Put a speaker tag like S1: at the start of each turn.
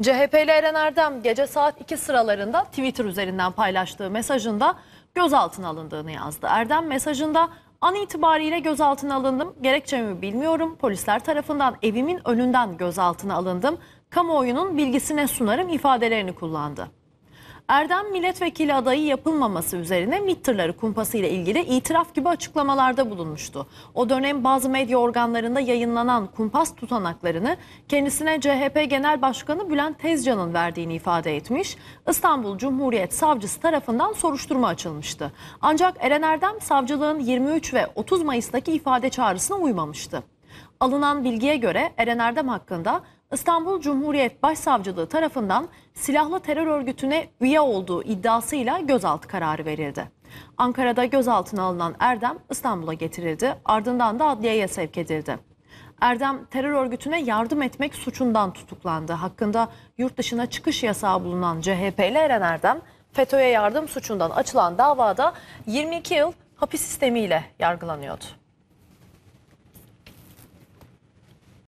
S1: CHP'li Eren Erdem gece saat 2 sıralarında Twitter üzerinden paylaştığı mesajında gözaltına alındığını yazdı. Erdem mesajında an itibariyle gözaltına alındım. Gerekçemi bilmiyorum. Polisler tarafından evimin önünden gözaltına alındım. Kamuoyunun bilgisine sunarım ifadelerini kullandı. Erdem milletvekili adayı yapılmaması üzerine MİT tırları kumpasıyla ilgili itiraf gibi açıklamalarda bulunmuştu. O dönem bazı medya organlarında yayınlanan kumpas tutanaklarını kendisine CHP Genel Başkanı Bülent Tezcan'ın verdiğini ifade etmiş. İstanbul Cumhuriyet Savcısı tarafından soruşturma açılmıştı. Ancak Eren Erdem savcılığın 23 ve 30 Mayıs'taki ifade çağrısına uymamıştı. Alınan bilgiye göre Eren Erdem hakkında İstanbul Cumhuriyet Başsavcılığı tarafından silahlı terör örgütüne üye olduğu iddiasıyla gözaltı kararı verildi. Ankara'da gözaltına alınan Erdem İstanbul'a getirildi ardından da adliyeye sevk edildi. Erdem terör örgütüne yardım etmek suçundan tutuklandı. Hakkında yurt dışına çıkış yasağı bulunan CHP'li Eren Erdem FETÖ'ye yardım suçundan açılan davada 22 yıl hapis sistemiyle yargılanıyordu.